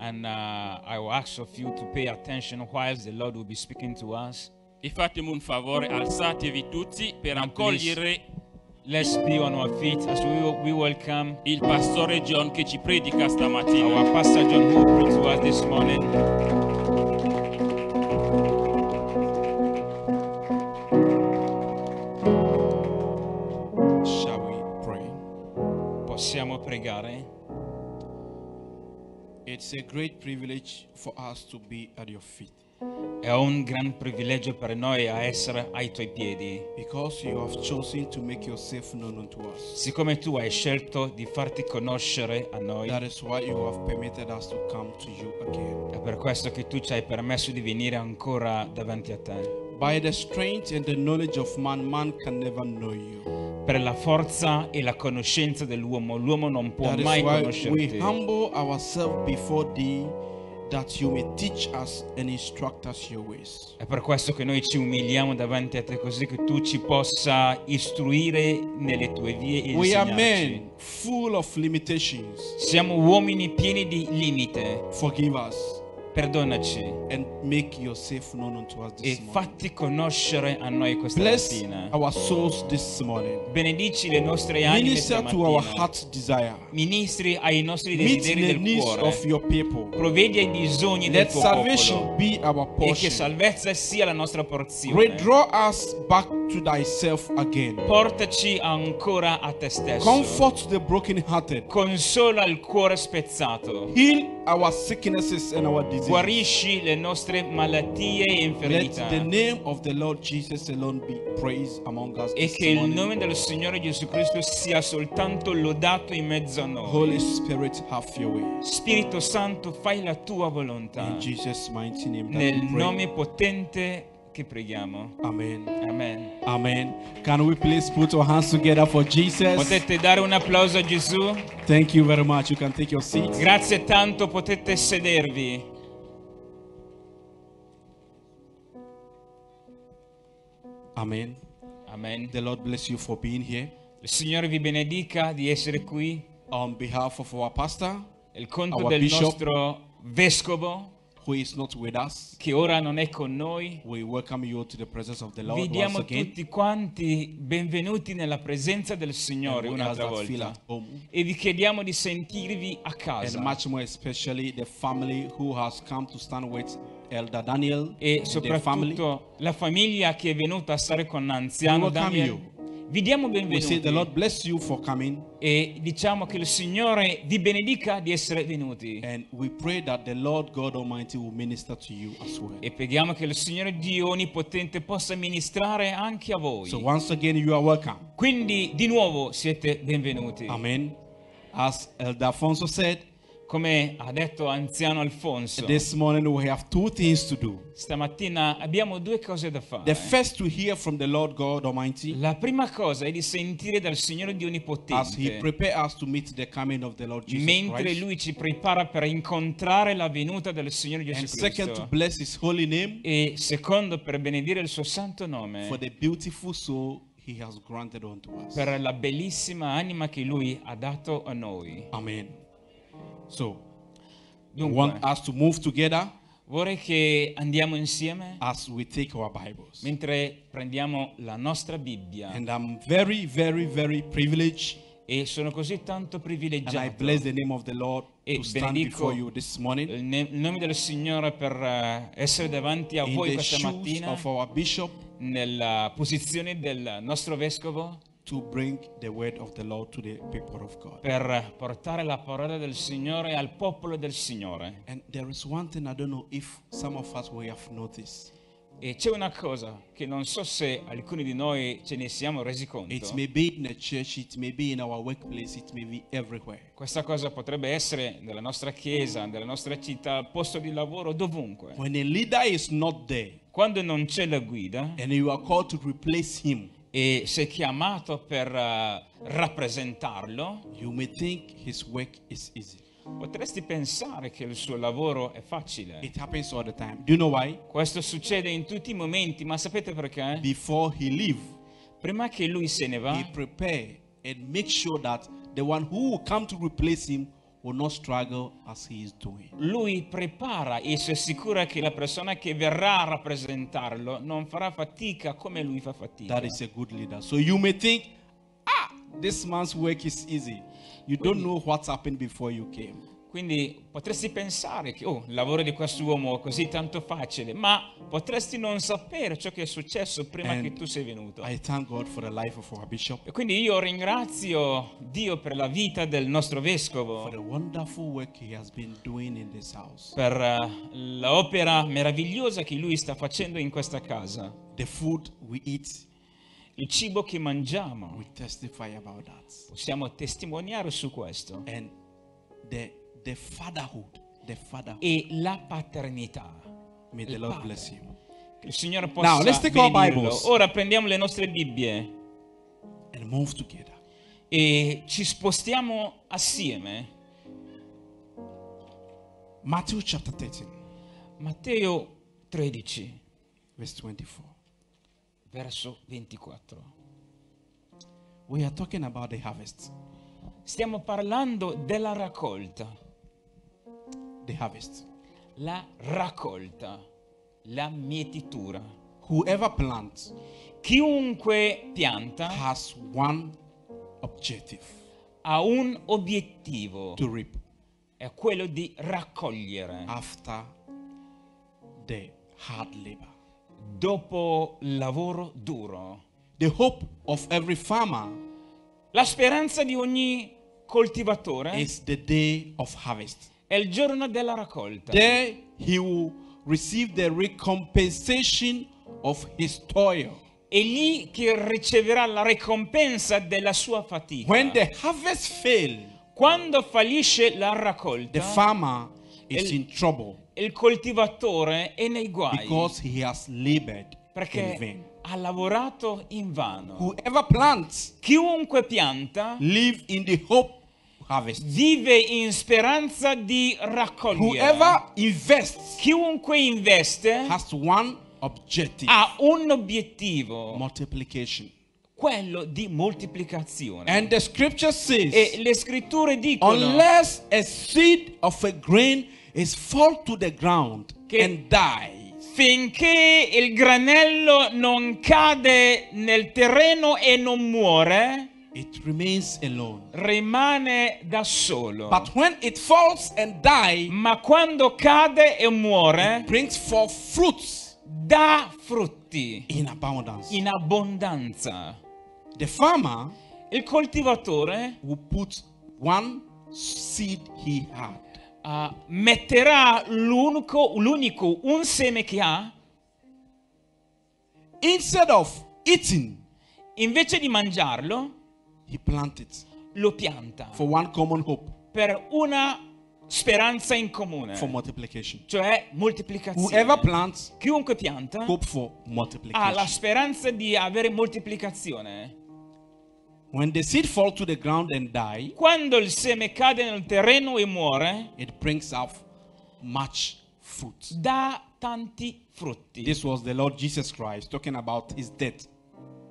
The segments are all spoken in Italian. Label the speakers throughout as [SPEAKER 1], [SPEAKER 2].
[SPEAKER 1] And uh, I will ask of you to pay attention whilst the Lord will be speaking to us. E fatemi un favore, alzatevi tutti per And accogliere Let's be on our feet as we, we welcome il pastore John che ci predica stamattina. Our pastor John who will to us this morning.
[SPEAKER 2] It's a great privilege for us to be at your feet.
[SPEAKER 1] È un gran privilegio per noi a essere ai tuoi piedi. Because you have chosen
[SPEAKER 2] to make yourself known unto
[SPEAKER 1] us. Siccome tu hai scelto di farti conoscere a noi. That is why you have
[SPEAKER 2] permitted us
[SPEAKER 1] to come to you again. È per questo che tu ci hai permesso di venire ancora davanti a te.
[SPEAKER 2] By the strength and the knowledge of man, man can never know you per la forza
[SPEAKER 1] e la conoscenza dell'uomo. L'uomo non può that mai conoscere We
[SPEAKER 2] humble ourselves before thee that you may teach us and instruct us your ways.
[SPEAKER 1] È per questo che noi ci umiliamo davanti a te così che tu ci possa istruire nelle tue vie e We are men full of limitations. Siamo uomini pieni di limite. Forgive us. Perdonaci. And make yourself known unto us this e fatti conoscere a noi questa Bless mattina. Our souls this morning. Benedici le nostre anime Minister Ministri ai nostri Meet desideri the needs cuore. Of your people. Provvedi ai bisogni Let del tuo salvation popolo. Be our portion. E che salvezza sia la nostra porzione. Redraw
[SPEAKER 2] us back to thyself again.
[SPEAKER 1] Portaci ancora a te stesso. Comfort the broken hearted. Consola il cuore spezzato. Heal our sicknesses and our diseases. Guarisci le nostre malattie e infermità. the name
[SPEAKER 2] of the Lord Jesus alone be praised among us. E che il nome del
[SPEAKER 1] Signore Gesù Cristo sia soltanto lodato in mezzo a noi. Holy
[SPEAKER 2] Spirit, have your way.
[SPEAKER 1] Spirito Santo, fai la tua volontà. In Jesus mighty name Nel nome potente che preghiamo. Amen. Amen.
[SPEAKER 2] Amen. Can we please put our hands together for Jesus? Potete
[SPEAKER 1] dare un applauso a Gesù?
[SPEAKER 2] Thank you very much. You can take your seat.
[SPEAKER 1] Grazie tanto, potete sedervi. Amen. Amen. The Lord bless you for being here. Il Signore vi benedica di essere qui. On behalf of our pastor, il conto del bishop, nostro vescovo who is not with us, che ora non è con noi. We welcome you to the presence of the Lord Vi diamo tutti quanti benvenuti nella presenza del Signore un'altra volta. E vi chiediamo di sentirvi a casa. And much more especially
[SPEAKER 2] the family who has come to stand with us. Elder Daniel e soprattutto
[SPEAKER 1] la famiglia che è venuta a stare con l'anziano Daniel. You. Vi diamo benvenuti. E diciamo che il Signore vi benedica di essere venuti. E preghiamo che il Signore Dio Onnipotente possa ministrare anche a voi. So Quindi di nuovo siete benvenuti. Amen. As Elder Alfonso said, come ha detto anziano Alfonso, this morning we have two things to do. Stamattina abbiamo due cose da fare. The first to hear from the Lord God Almighty. La prima cosa è di sentire dal Signore Dio Onnipotente. As he prepare us to meet the coming of the Lord Jesus Mentre Christ. lui ci prepara per incontrare la venuta del Signore Gesù Cristo. Second to bless his holy name. E secondo per benedire il suo santo nome. For the beautiful soul he has granted unto us. Per la bellissima anima che lui ha dato a noi. Amen. So, Dunque, want us to move together vorrei che andiamo insieme as we take our Bibles. mentre prendiamo la nostra Bibbia. And I'm very, very, very privileged. E sono così tanto privilegiato. And I bless the name of the Lord e to stand before you this morning. Il, nome del Signore per eh, essere davanti a voi questa mattina. Of our bishop. Nella posizione del nostro vescovo to bring the word of the Lord to the
[SPEAKER 2] people of God. Per
[SPEAKER 1] portare la parola del Signore al popolo del Signore. And there is one thing I don't know if some of us we have noticed. E c'è una cosa che non so se alcuni di noi ce ne siamo resi conto.
[SPEAKER 2] Church,
[SPEAKER 1] Questa cosa potrebbe essere nella nostra chiesa, nella nostra città, al posto di lavoro, dovunque. There, Quando non c'è la guida, him, e sei chiamato per uh, rappresentarlo, you may think his work is easy. Potresti pensare che il suo lavoro è facile. It happens all the time. Do you know why? Questo succede in tutti i momenti, ma sapete perché? Before he leave, prima che lui se ne va, he prepare and
[SPEAKER 2] make sure that the one who will come to replace him will not struggle as he is doing.
[SPEAKER 1] Lui prepara e si assicura che la persona che verrà a rappresentarlo non farà fatica come lui fa fatica. That is a good leader. So you may think, ah, this
[SPEAKER 2] man's work is
[SPEAKER 1] easy. You don't
[SPEAKER 2] know what's happened before you came.
[SPEAKER 1] Quindi potresti pensare che oh, il lavoro di questo uomo è così tanto facile, ma potresti non sapere ciò che è successo prima And che tu sei venuto. E quindi io ringrazio Dio per la vita del nostro vescovo, per l'opera meravigliosa che lui sta facendo in questa casa. The food we eat il cibo che mangiamo. Possiamo testimoniare su questo. And the The fatherhood. The fatherhood. E la paternità. May the Lord bless you. Che il Signore possa Now, let's take our Bibles. Ora prendiamo le nostre Bibbie. And move together. E ci spostiamo assieme. Matthew chapter 13. Matteo 13. Verse 24. Verso 24. We are talking about the harvest. Stiamo parlando della raccolta the harvest. La raccolta, la mietitura. Whoever plants, chiunque pianta, has one objective. Ha un obiettivo. To reap. È quello di raccogliere. After the hard labor. Dopo lavoro duro. The hope of every farmer. La speranza di ogni coltivatore. Is the day of harvest è il giorno della raccolta. There he will receive the recompensation of his toil. E lì che riceverà la ricompensa della sua fatica. When the harvest fail, quando fallisce la raccolta, the farmer
[SPEAKER 2] is il, in trouble.
[SPEAKER 1] Il coltivatore è nei guai. Because he has labored perché in vain ha lavorato in vano. Plants, chiunque pianta, live in the hope harvest. Vive in speranza di raccogliere. Whoever invests Chiunque investe has one objective. ha un obiettivo. Multiplication quello di moltiplicazione. And the
[SPEAKER 2] scripture says, e le scritture dicono: Unless a seed of a grain
[SPEAKER 1] is fall to the ground and die. Finché il granello non cade nel terreno e non muore, It remains alone. Rimane da solo. But when it falls and die, ma quando cade e muore, brings forth fruits. Da frutti. In abundance. In abbondanza. The farmer, il coltivatore, will put one seed he had. Uh, metterà l'unico, l'unico un seme che ha. Instead of eating, invece di mangiarlo, He it. Lo pianta. Per una speranza in comune. Cioè moltiplicazione. Plants, Chiunque pianta ha la speranza di avere moltiplicazione. Die, quando il seme cade nel terreno e muore, it brings up much fruit. Dà tanti frutti. This was the Lord Jesus Christ talking about his death.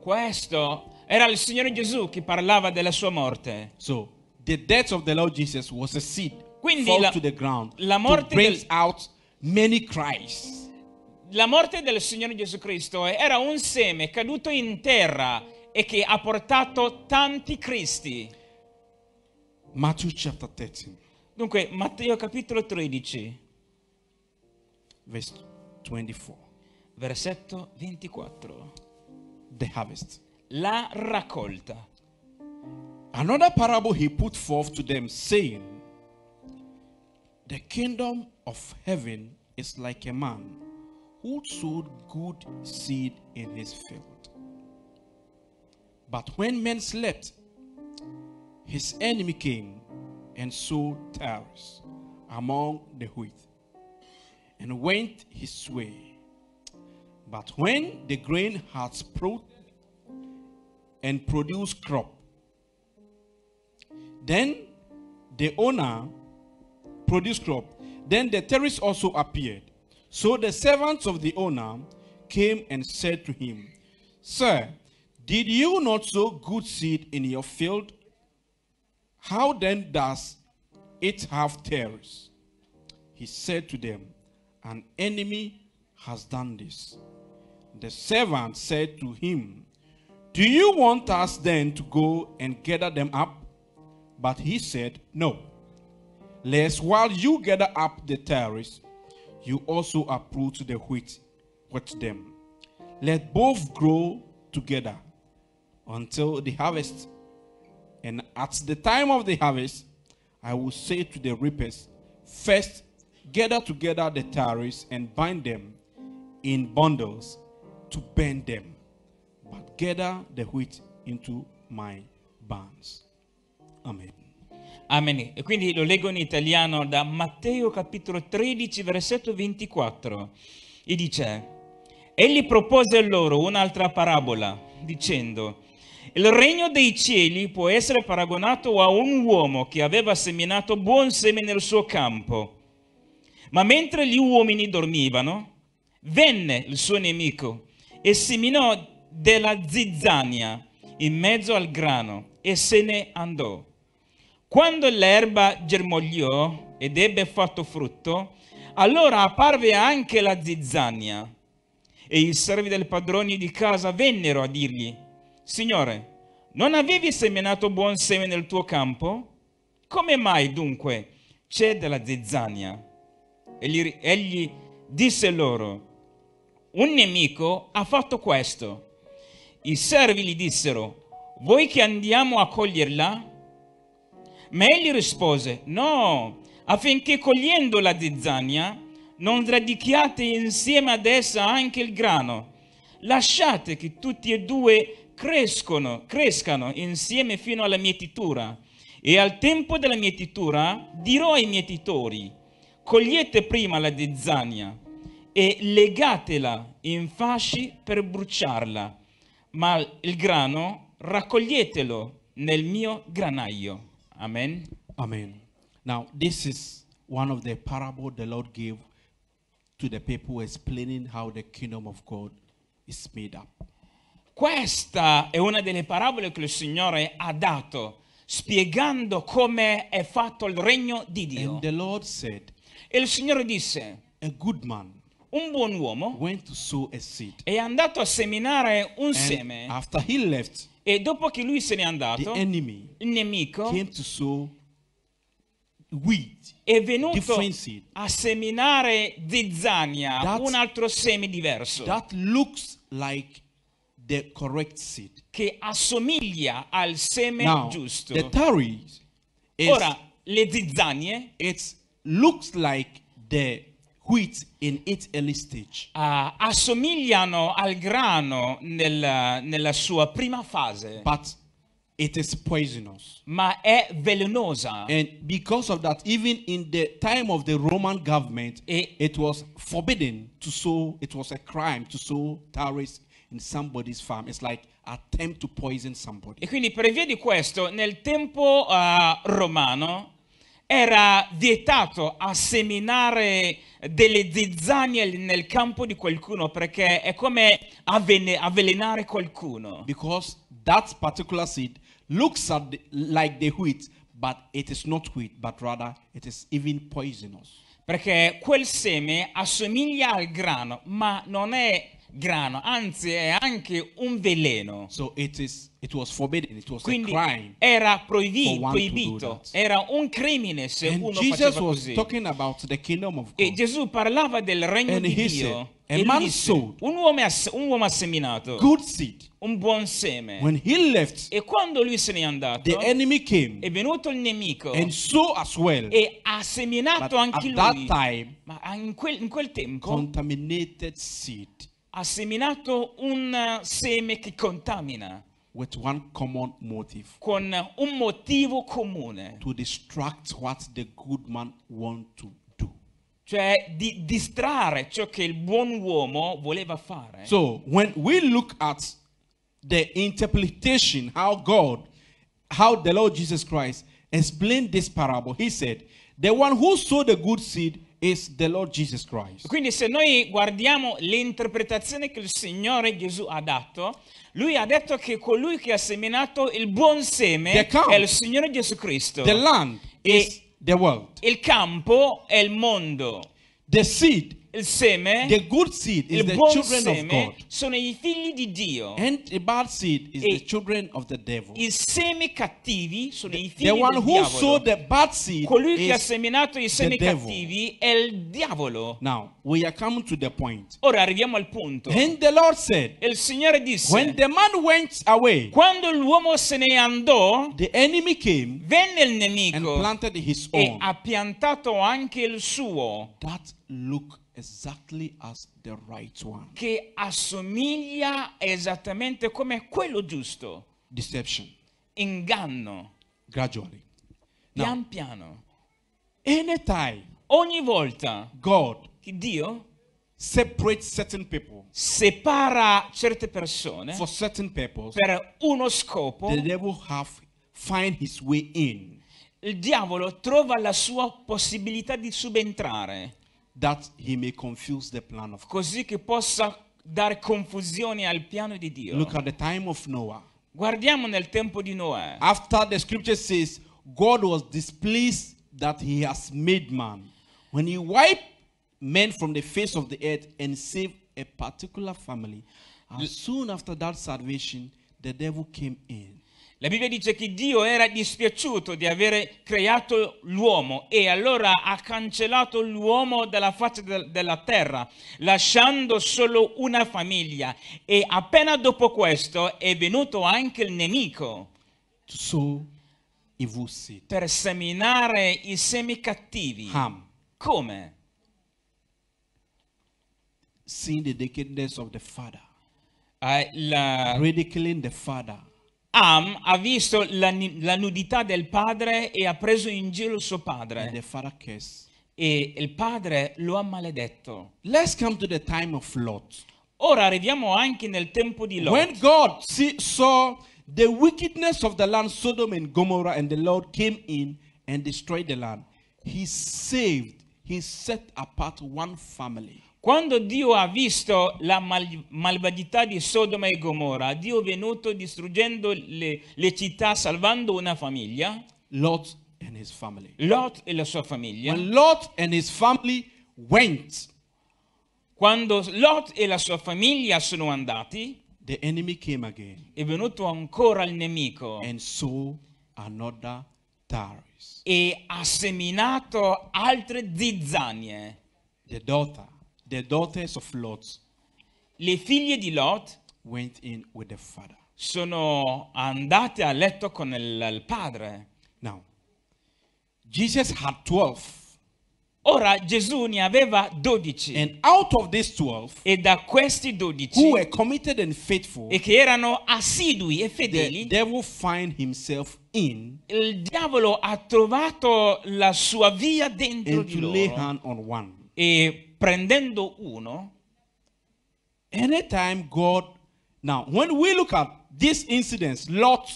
[SPEAKER 1] Questo era il Signore Gesù che parlava della sua morte. So, the death of the Lord Jesus was a seed Quindi la, to the ground la morte del, out many Christ. La morte del Signore Gesù Cristo era un seme caduto in terra e che ha portato tanti Cristi. Matthew chapter 13. Dunque, Matteo capitolo 13. Verse 24. Versetto 24. The harvest. la raccolta.
[SPEAKER 2] Another parable he put forth to them, saying, The kingdom of heaven is like a man who sowed good seed in his field. But when men slept, his enemy came and sowed tares among the wheat and went his way. But when the grain had sprouted and produce crop. Then the owner produced crop. Then the terrorists also appeared. So the servants of the owner came and said to him, Sir, did you not sow good seed in your field? How then does it have tares? He said to them, An enemy has done this. The servant said to him, do you want us then to go and gather them up? But he said, No. Lest while you gather up the tares, you also uproot the wheat with them. Let both grow together until the harvest. And at the time of the harvest, I will say to the reapers, First, gather together the tares and bind them in bundles to
[SPEAKER 1] burn them gather the wheat into my barns. Amen. Amen. E quindi lo leggo in italiano da Matteo capitolo 13 versetto 24 e dice, egli propose loro un'altra parabola dicendo, il regno dei cieli può essere paragonato a un uomo che aveva seminato buon seme nel suo campo, ma mentre gli uomini dormivano, venne il suo nemico e seminò della zizzania in mezzo al grano e se ne andò. Quando l'erba germogliò ed ebbe fatto frutto, allora apparve anche la zizzania. E i servi del padrone di casa vennero a dirgli, Signore, non avevi seminato buon seme nel tuo campo? Come mai dunque c'è della zizzania? Egli, disse loro, un nemico ha fatto questo. I servi gli dissero, vuoi che andiamo a coglierla? Ma egli rispose, no, affinché cogliendo la zizzania non radichiate insieme ad essa anche il grano. Lasciate che tutti e due crescono, crescano insieme fino alla mietitura. E al tempo della mietitura dirò ai mietitori, cogliete prima la zizzania e legatela in fasci per bruciarla ma il grano raccoglietelo nel mio granaio. Amen. Amen. Now, this is one of the parable
[SPEAKER 2] the Lord gave to the people explaining how the kingdom of God is
[SPEAKER 1] made up. Questa è una delle parabole che il Signore ha dato spiegando come è fatto il regno di Dio. And the Lord said, e il Signore disse, a good man un buon uomo went to sow a seed. è andato a seminare un And seme. After he left, e dopo che lui se n'è andato, the enemy il nemico came to sow weed, è venuto seed, a seminare zizzania, un altro seme diverso. That looks like the correct seed. Che assomiglia al seme Now, giusto. The tarry Ora, le zizzanie it looks like the wheat in its early stage. Uh, assomigliano al grano nella, nella sua prima fase. But it is poisonous. Ma è velenosa. And because of that, even in the time of the Roman
[SPEAKER 2] government, e, it was forbidden to sow, it was a crime to sow tares
[SPEAKER 1] in somebody's farm. It's like attempt to poison somebody. E quindi per via di questo, nel tempo uh, romano, era vietato a seminare delle zizzanie nel campo di qualcuno perché è come avven- avvelenare qualcuno. Because that particular seed looks the, like the wheat, but it is not wheat, but rather it is even poisonous. Perché quel seme assomiglia al grano, ma non è grano, anzi è anche un veleno. So it is, it was forbidden, it was Quindi a crime era proibi, proibito, era un crimine se and uno Jesus faceva così. E Gesù parlava del regno and di Dio. Said, a disse, un, uomo ha, un uomo ha seminato good seed. un buon seme. When he left, e quando lui se n'è andato, the enemy came, è venuto il nemico and so as well. e ha seminato But anche lui. That time, Ma in quel, in quel tempo, contaminated seed ha seminato un eh, seme che contamina
[SPEAKER 2] with one common motive
[SPEAKER 1] con un motivo comune
[SPEAKER 2] to distract what the good man want to do
[SPEAKER 1] cioè di distrarre ciò che il buon uomo voleva fare so
[SPEAKER 2] when we look at the interpretation how god how the lord jesus christ explained this parable he said the one who sowed the good seed is the Lord Jesus Christ.
[SPEAKER 1] Quindi se noi guardiamo l'interpretazione che il Signore Gesù ha dato, lui ha detto che colui che ha seminato il buon seme camp, è il Signore Gesù Cristo. The land e is the world. Il campo è il mondo. The seed il seme, the good seed is il the buon children seme, of God. sono i figli di Dio. And the bad seed is e the children of the devil. I semi cattivi sono the, i figli the one del who diavolo. Sowed the
[SPEAKER 2] bad seed Colui che ha seminato i semi cattivi è il diavolo. Now, we are to the point.
[SPEAKER 1] Ora arriviamo al punto.
[SPEAKER 2] And the Lord said, il
[SPEAKER 1] Signore disse, when the man went away, quando l'uomo se ne andò, the enemy came, venne il nemico and planted his own, e ha piantato anche il suo. That look exactly as the right one. Che assomiglia esattamente come quello giusto. Deception. Inganno. Gradually. Pian Now, piano. Anytime. Ogni volta. God. Che Dio. people. Separa certe persone. For certain purpose. Per uno scopo. The devil have find his way in. Il diavolo trova la sua possibilità di subentrare. that he may confuse the plan of Così che possa dare confusione al piano di Dio. Look at the time of Noah. Guardiamo nel tempo di Noè. After the scripture
[SPEAKER 2] says God was displeased that he has made man. When he wiped men from the face of the earth and saved a particular family, soon after that salvation, the devil came
[SPEAKER 1] in. La Bibbia dice che Dio era dispiaciuto di avere creato l'uomo e allora ha cancellato l'uomo dalla faccia de- della terra, lasciando solo una famiglia. E appena dopo questo è venuto anche il nemico. per seminare i semi cattivi. Ham. Come?
[SPEAKER 2] Seeing the nakedness of the father.
[SPEAKER 1] Uh, la... Ridiculing the father Am ha visto la, la, nudità del padre e ha preso in giro il suo padre. E il padre lo ha maledetto. Let's come to the time of Lot. Ora arriviamo anche nel tempo di Lot. When
[SPEAKER 2] God see, saw the wickedness of the land Sodom and Gomorrah
[SPEAKER 1] and the Lord came in and destroyed the land, he saved, he set apart one family. Quando Dio ha visto la mal- malvagità di Sodoma e Gomorra, Dio è venuto distruggendo le, le città, salvando una famiglia. Lot, Lot e la sua famiglia. When Lot and his family went, quando Lot e la sua famiglia sono andati, the enemy came again. È venuto ancora il nemico. And so
[SPEAKER 2] another
[SPEAKER 1] Taris. E ha seminato altre zizzanie. The daughter The daughters of Lot le figlie di Lot went in with the father. sono andate a letto con il, il padre. Now, Jesus had 12. Ora Gesù ne aveva 12. And out of these 12, e da questi 12 who were committed and faithful, e che erano assidui e fedeli, the devil find himself in, il diavolo ha trovato la sua via dentro di loro. Lay hand on one. E prendendo uno. Anytime God, now when we look at this incident Lot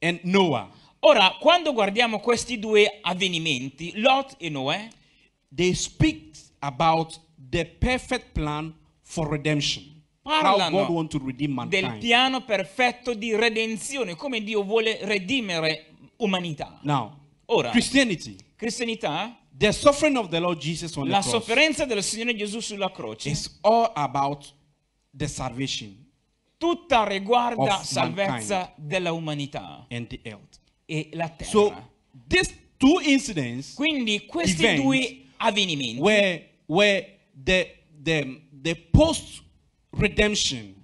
[SPEAKER 1] and Noah. Ora, quando guardiamo questi due avvenimenti, Lot e Noè, they speak about the perfect plan for redemption. Parlano del piano perfetto di redenzione, come Dio vuole redimere umanità. Now, Ora, Cristianità
[SPEAKER 2] The suffering of the Lord
[SPEAKER 1] Jesus on la the cross. sofferenza del Signore Gesù sulla croce. all about the salvation. Tutta riguarda of salvezza della umanità. And the earth. E la terra. So these two incidents. Quindi questi due avvenimenti.
[SPEAKER 2] Where where the the the post redemption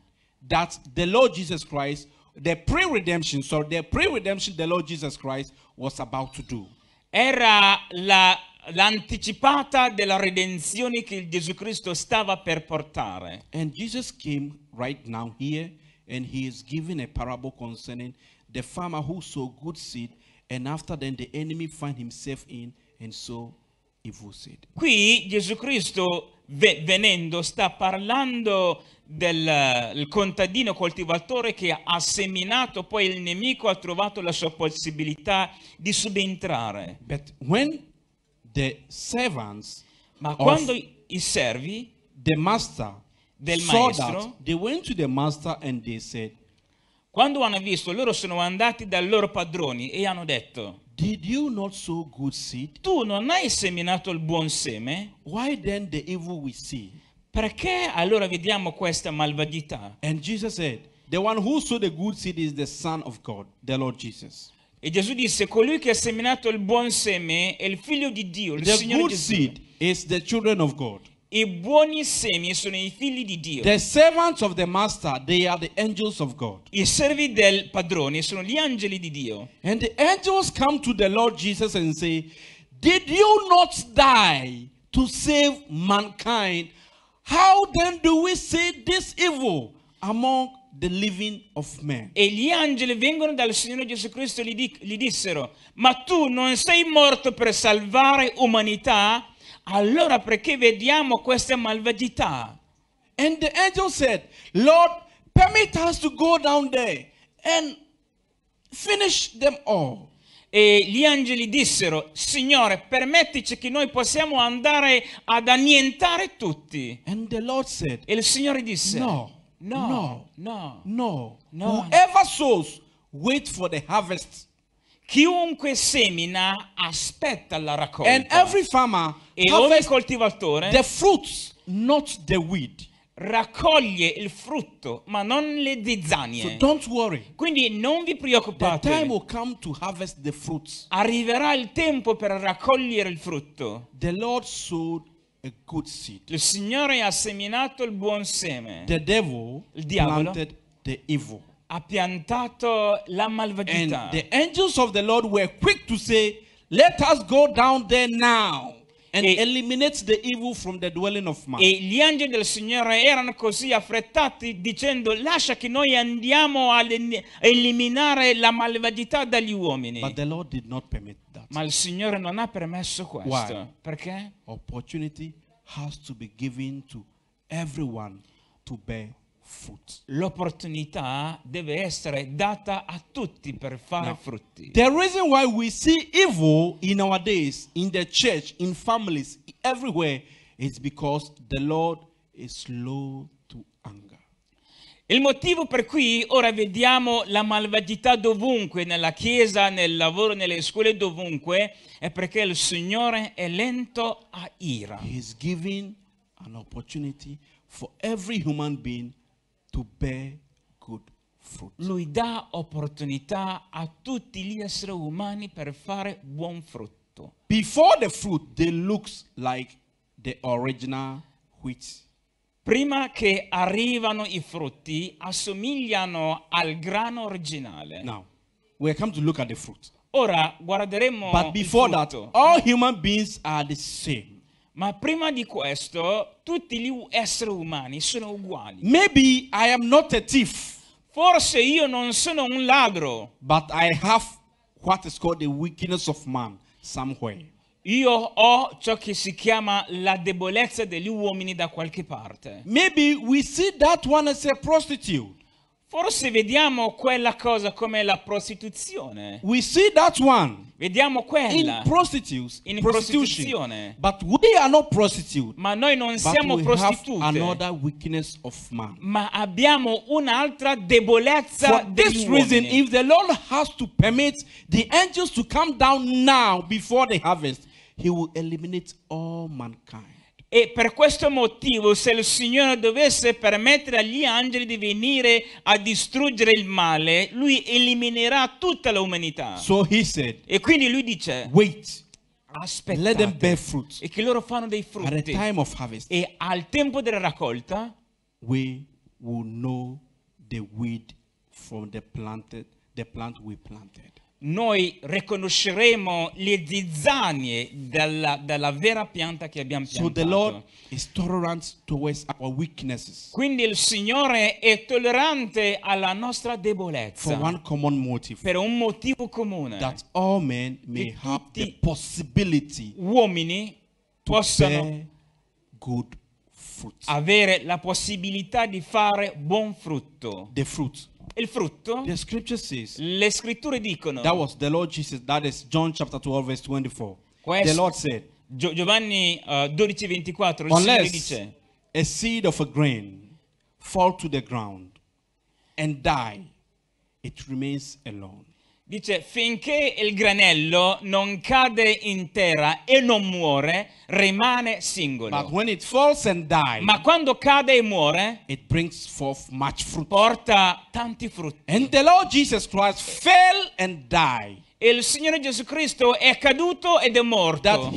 [SPEAKER 2] that the Lord Jesus Christ the pre-redemption, so the pre-redemption the Lord Jesus Christ
[SPEAKER 1] was about to do. Era la l'anticipata della redenzione che Gesù Cristo stava per portare. And Jesus came right now
[SPEAKER 2] here and he is giving a parable concerning the farmer who sowed good seed
[SPEAKER 1] and after then the enemy find himself in and
[SPEAKER 2] so evil seed.
[SPEAKER 1] Qui Gesù Cristo venendo sta parlando del contadino coltivatore che ha seminato, poi il nemico ha trovato la sua possibilità di subentrare. But when The servants Ma quando i servi
[SPEAKER 2] the master
[SPEAKER 1] del saw maestro, that, they went to the master and they said, quando hanno visto, loro sono andati dal loro padroni e hanno detto, Did you not sow good seed? Tu non hai seminato il buon seme? Why then the evil we see? Perché allora vediamo questa malvagità? And
[SPEAKER 2] Jesus said, The one who sowed the good seed is the Son of God, the Lord Jesus.
[SPEAKER 1] E Gesù disse, colui che ha seminato il buon seme è il figlio di Dio, il the Signore good Gesù. seed is the children of God. The servants of the master, they are the angels of God. I servi del padrone sono gli angeli di Dio. And the angels come to the Lord Jesus and say, Did you not die to save mankind? How then do we see this evil among the living of man. E gli angeli vengono dal Signore Gesù Cristo e gli, gli dissero, ma tu non sei morto per salvare umanità, allora perché vediamo questa malvagità? And the angel said, Lord, permit us to go down there and finish them all. E gli angeli dissero, Signore, permettici che noi possiamo andare ad annientare tutti. And the Lord said, e il Signore disse, No. No. No. No. no. Whoever sows, wait for the harvest. Chiunque semina aspetta la raccolta. And every farmer e ogni coltivatore the fruits, not the weed. Raccoglie il frutto, ma non le zizzanie. So don't worry. Quindi non vi preoccupate. The time will come to harvest the fruits. Arriverà il tempo per raccogliere il frutto. The Lord sowed a good seed. Il Signore ha seminato il buon seme. The devil il diavolo planted the evil. Ha piantato la malvagità. And the angels of the Lord were quick to say, "Let us go down there now." And e, eliminate the evil from the dwelling of man. E gli angeli del Signore erano così affrettati dicendo lascia che noi andiamo a eliminare la malvagità dagli uomini. But the Lord did not permit Ma il Signore non ha permesso questo. Why? Perché?
[SPEAKER 2] Opportunity
[SPEAKER 1] has to be given to everyone to bear fruit. L'opportunità deve essere data a tutti per fare Now, frutti.
[SPEAKER 2] The reason why we see evil in our days in the church, in families, everywhere
[SPEAKER 1] is because the Lord is slow Il motivo per cui ora vediamo la malvagità dovunque, nella chiesa, nel lavoro, nelle scuole, dovunque, è perché il Signore è lento a ira. He's giving
[SPEAKER 2] an opportunity for
[SPEAKER 1] every human being to bear good fruit. Lui dà opportunità a tutti gli esseri umani per fare buon frutto. Before the fruit, they looks like the original wheat prima che arrivano i frutti, assomigliano al grano originale. Now, we come to look at the fruit. Ora guarderemo But before that, all human beings are the same. Ma prima di questo, tutti gli esseri umani sono uguali. Maybe I am not a thief. Forse io non sono un ladro. But I have what is called the wickedness of man somewhere. Io ho ciò che si chiama la debolezza degli uomini da qualche parte.
[SPEAKER 2] Maybe we see that one as a prostitute.
[SPEAKER 1] Forse vediamo quella cosa come la prostituzione.
[SPEAKER 2] We see that one. Vediamo quella. In prostitutes, in prostituzione. But we are not prostitute.
[SPEAKER 1] Ma noi non siamo prostitute. another
[SPEAKER 2] weakness of man.
[SPEAKER 1] Ma abbiamo un'altra debolezza For this uomini. reason if the Lord has to permit the angels to come down now before the harvest He will eliminate all mankind. E per questo motivo, se il Signore dovesse permettere agli angeli di venire a distruggere il male, lui eliminerà tutta l'umanità. So he said, e quindi lui dice, wait, aspettate, let them bear fruit. e che loro fanno dei frutti. At time of harvest, e al tempo della raccolta,
[SPEAKER 2] we will know the weed from the planted, the plant we planted
[SPEAKER 1] noi riconosceremo le zizzanie della, della, vera pianta che abbiamo piantato.
[SPEAKER 2] So
[SPEAKER 1] Quindi il Signore è tollerante alla nostra debolezza.
[SPEAKER 2] Motive,
[SPEAKER 1] per un motivo comune. That all men may have the possibility uomini possano avere la possibilità di fare buon frutto. The fruit il frutto the scripture says le scritture dicono that was the Lord Jesus that is John chapter 12 verse 24 questo, the Lord said Gio- Giovanni uh, 12 24 unless dice,
[SPEAKER 2] a seed of a grain fall to the ground
[SPEAKER 1] and die
[SPEAKER 2] it remains alone
[SPEAKER 1] Dice, finché il granello non cade in terra e non muore, rimane singolo. Died, Ma quando cade e muore, porta tanti frutti. E il Signore Gesù Cristo è caduto ed è morto.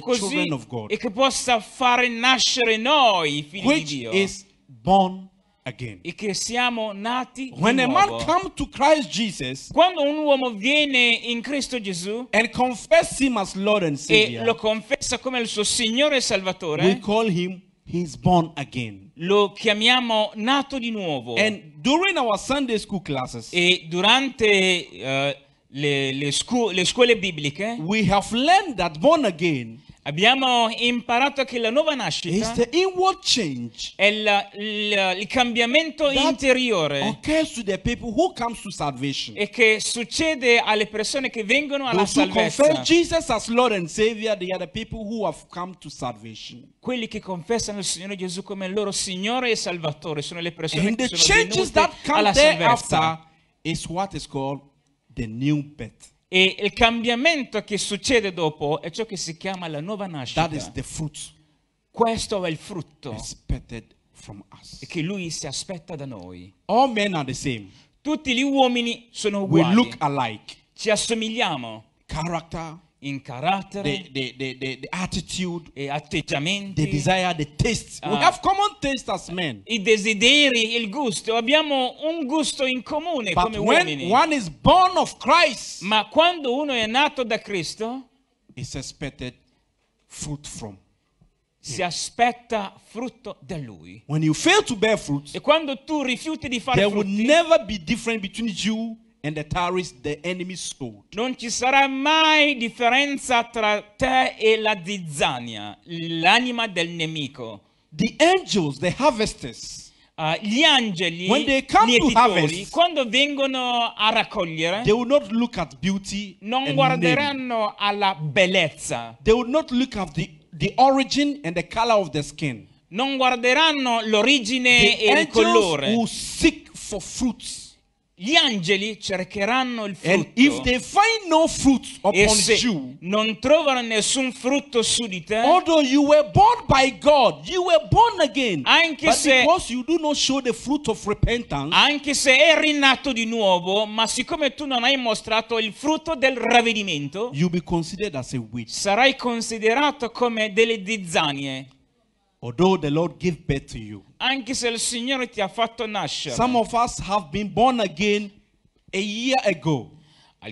[SPEAKER 1] Così, E che possa fare nascere noi, i figli di Dio. Is
[SPEAKER 2] born again.
[SPEAKER 1] E che siamo nati When a man comes to Christ Jesus, quando un uomo viene in Cristo Gesù and confess him as Lord and Savior, e lo confessa come il suo Signore e Salvatore, we call him
[SPEAKER 2] he's born again.
[SPEAKER 1] Lo chiamiamo nato di nuovo. And during our Sunday school classes, e durante uh, le, le, scu- le scuole bibliche, we have learned that born again Abbiamo imparato che la nuova nascita è la, la, il cambiamento interiore e che succede alle persone che vengono alla Those salvezza. Quelli che confessano il Signore Gesù come il loro Signore e Salvatore sono le persone And che sono venute alla salvezza. And the changes that come thereafter is what is called
[SPEAKER 2] the new birth.
[SPEAKER 1] E il cambiamento che succede dopo è ciò che si chiama la nuova nascita. Questo è il frutto che lui si aspetta da noi. Tutti gli uomini sono uguali. Ci assomigliamo. Character, in carattere, the, the, the, the, the attitude, e atteggiamenti, the desire, the taste. Uh, We ah. have common taste as men. I desideri, il gusto. Abbiamo un gusto in comune But come uomini. One is born of Christ, Ma quando uno è nato da Cristo,
[SPEAKER 2] is expected
[SPEAKER 1] fruit from si aspetta frutto da lui. When you fail to bear fruit, e quando tu rifiuti di fare there frutti, will never be difference between you non ci sarà mai differenza tra te e la zizzania, l'anima del nemico. The angels, the harvesters, uh, gli angeli, when they come to harvest, quando vengono a raccogliere, they
[SPEAKER 2] will not look at beauty
[SPEAKER 1] non guarderanno name. alla bellezza. They will not look at the, the
[SPEAKER 2] origin and the color of the skin.
[SPEAKER 1] Non guarderanno l'origine the e il colore. Will seek for fruits gli angeli cercheranno il frutto. No e se you, non trovano nessun frutto su di te, God, again, anche, se, anche se è rinato di nuovo, ma siccome tu non hai mostrato il frutto del ravvedimento, sarai considerato come delle zizzanie.
[SPEAKER 2] Although the Lord gave birth to you,
[SPEAKER 1] anche se il Signore ti ha fatto nascere. Some of us have been born again a year ago.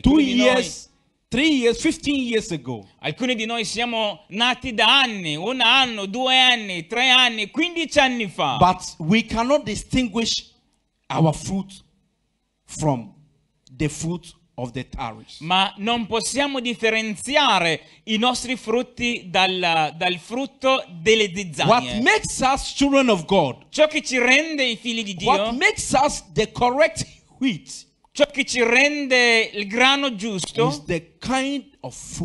[SPEAKER 1] Two years, three years, 15 years ago. Alcuni di noi siamo nati da anni, un anno, due anni, tre anni, 15 anni fa. But we cannot
[SPEAKER 2] distinguish our fruit from the fruit
[SPEAKER 1] Ma non possiamo differenziare i nostri frutti dal, dal frutto delle zizzanie. God, ciò che ci rende i figli di Dio, wheat, ciò che ci rende il grano giusto, kind of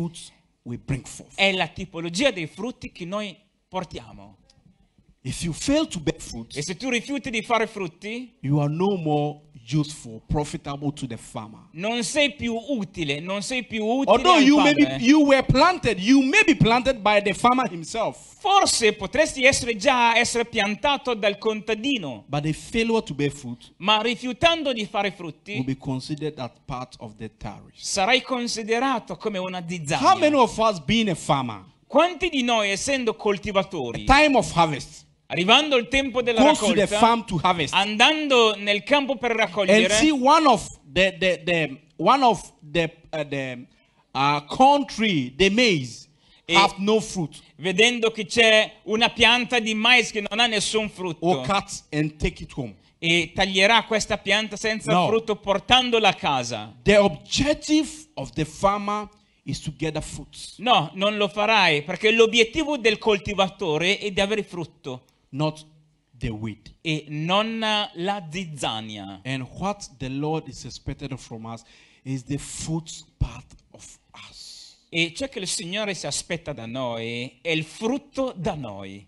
[SPEAKER 1] è la tipologia dei frutti che noi portiamo.
[SPEAKER 2] If you fail to bear fruit, e se tu
[SPEAKER 1] rifiuti di fare frutti,
[SPEAKER 2] you are no more useful, profitable to the farmer.
[SPEAKER 1] Non sei più utile, non sei più utile Although you may be, you were planted, you may be planted by the farmer himself. Forse potresti essere già essere piantato dal contadino. But the failure to bear fruit, ma rifiutando di fare frutti, will be considered as part of the tariff. Sarai considerato come una zizzania. How many of us being a farmer? Quanti di noi essendo coltivatori? A time of harvest Arrivando il tempo della raccolta, to the farm to harvest andando nel campo per raccogliere, and see
[SPEAKER 2] one of the, the, the one of the,
[SPEAKER 1] uh, the uh, country, the maize, have no fruit. Vedendo che c'è una pianta di mais che non ha nessun frutto. Or cut and take it home. E taglierà questa pianta senza no. frutto portandola a casa. The objective
[SPEAKER 2] of the farmer is to gather fruits.
[SPEAKER 1] No, non lo farai perché l'obiettivo del coltivatore è di avere frutto not the wheat. E non la zizzania. And what the Lord is expected from us is the fruits part of us. E ciò che il Signore si aspetta da noi è il frutto da noi.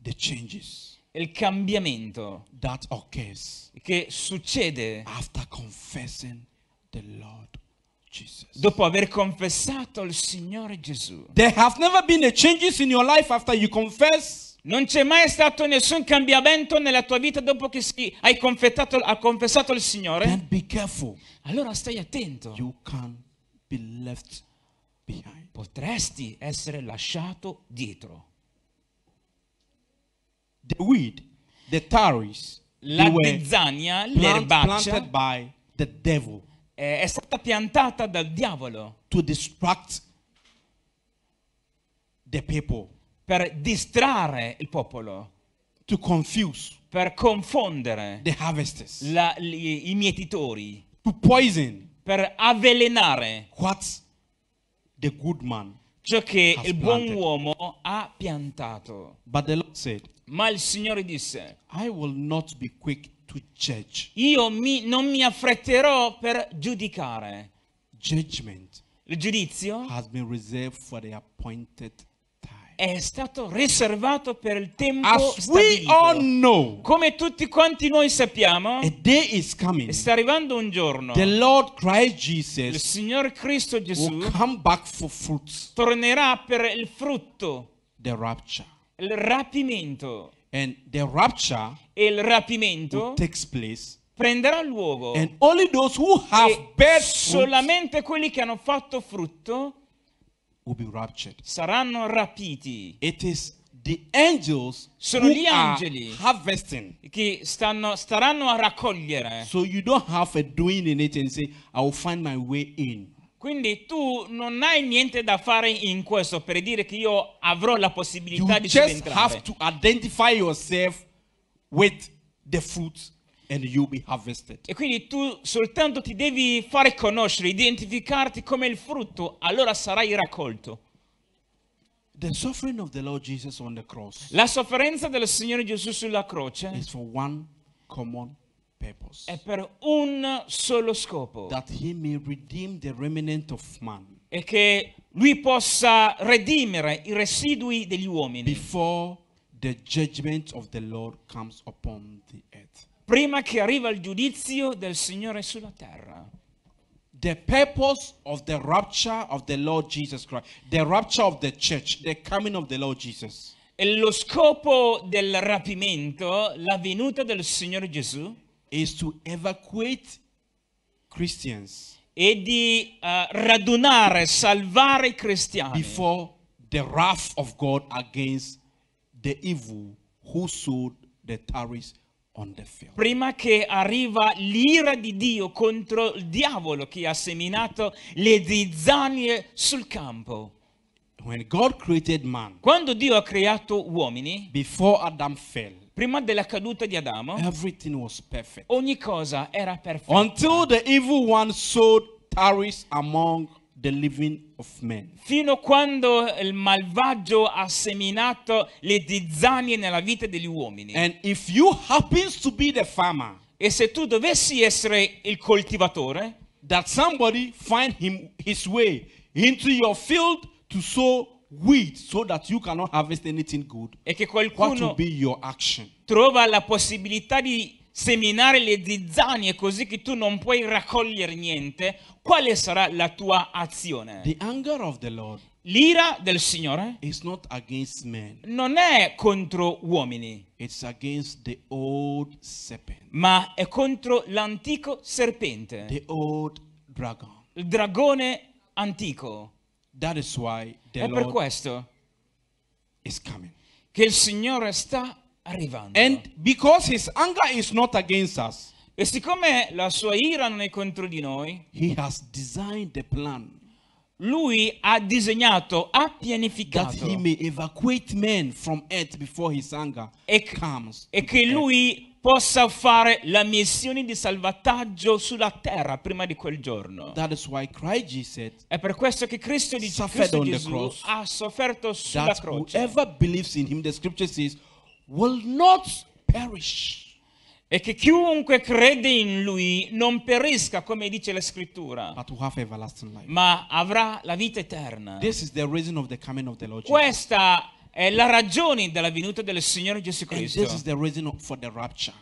[SPEAKER 1] The changes il cambiamento che succede dopo aver confessato il Signore Gesù. There have never been a changes in your life after you confess. Non c'è mai stato nessun cambiamento nella tua vita dopo che hai confessato il Signore. Allora stai attento. Potresti essere lasciato dietro. The weed, the taris,
[SPEAKER 2] la zizzania,
[SPEAKER 1] l'erbaccia è stata piantata dal diavolo. To distract the people per distrarre il popolo, to confuse, per confondere the harvesters, la, gli, i mietitori, to poison, per avvelenare what the good man ciò che il buon planted. uomo ha piantato. Said, Ma il Signore disse, Io mi, non mi affretterò per giudicare. Judgment il giudizio è stato riservato per il tempo As stabilito. Know, come tutti quanti noi sappiamo, coming, sta arrivando un giorno.
[SPEAKER 2] il
[SPEAKER 1] Signore Cristo Gesù tornerà per il frutto. Il rapimento. E il rapimento prenderà luogo. solamente quelli che hanno fatto frutto
[SPEAKER 2] will be raptured.
[SPEAKER 1] Saranno rapiti.
[SPEAKER 2] It is the angels sono gli angeli
[SPEAKER 1] harvesting. che stanno, staranno a raccogliere.
[SPEAKER 2] So you don't have a doing in it and say, I will find my way in.
[SPEAKER 1] Quindi tu non hai niente da fare in questo per dire che io avrò la possibilità you di just have to identify yourself with the fruit And you'll be harvested. E quindi tu soltanto ti devi fare conoscere, identificarti come il frutto, allora sarai raccolto. The suffering of the Lord Jesus on the cross La sofferenza del Signore Gesù sulla croce is for one common purpose. è per un solo scopo. That he may redeem
[SPEAKER 2] the remnant of man.
[SPEAKER 1] E che lui possa redimere i residui degli uomini. Before
[SPEAKER 2] the judgment of the Lord comes upon the
[SPEAKER 1] earth prima che arriva il giudizio del Signore sulla terra.
[SPEAKER 2] The purpose of the rapture of the Lord Jesus Christ, the rapture of the church, the coming of the
[SPEAKER 1] Lord Jesus. E lo scopo del rapimento, la venuta del Signore Gesù, is to evacuate Christians. E di uh, radunare, salvare i cristiani. Before the wrath of God against
[SPEAKER 2] the evil who sowed the tariffs
[SPEAKER 1] Prima che arriva l'ira di Dio contro il diavolo che ha seminato le zizzanie sul campo. Man, quando Dio ha creato uomini, fell, prima della caduta di Adamo, ogni cosa era perfetta.
[SPEAKER 2] Until the evil one sowed among the living of men.
[SPEAKER 1] Fino a quando il malvagio ha seminato le zizzanie nella vita degli uomini. And if you happens to be the farmer, e se tu dovessi essere il coltivatore, that somebody find him his way into your field to sow wheat so that you cannot harvest anything good. E che qualcuno what will be
[SPEAKER 2] your action?
[SPEAKER 1] Trova la possibilità di seminare le zizzanie così che tu non puoi raccogliere niente, quale sarà la tua azione? The anger of the Lord L'ira del Signore is not against men, non è contro uomini, it's against the old serpent, ma è contro l'antico serpente, the old dragon. il dragone antico. That is why the è per questo is coming. che il Signore sta And because his anger is not against us, e siccome la sua ira non è contro di noi, he has designed the plan lui ha disegnato, ha pianificato that he may evacuate men from earth before his anger e, comes e che lui possa fare la missione di salvataggio sulla terra prima di quel giorno. That is why Christ Jesus è per questo che Cristo dice Cristo Gesù ha sofferto sulla croce. Whoever believes in him, the scripture says, will not perish. E che chiunque crede in lui non perisca, come dice la scrittura, ma avrà la vita eterna. This is the of the of the Lord Questa è la ragione della venuta del Signore Gesù Cristo. this is
[SPEAKER 2] the for the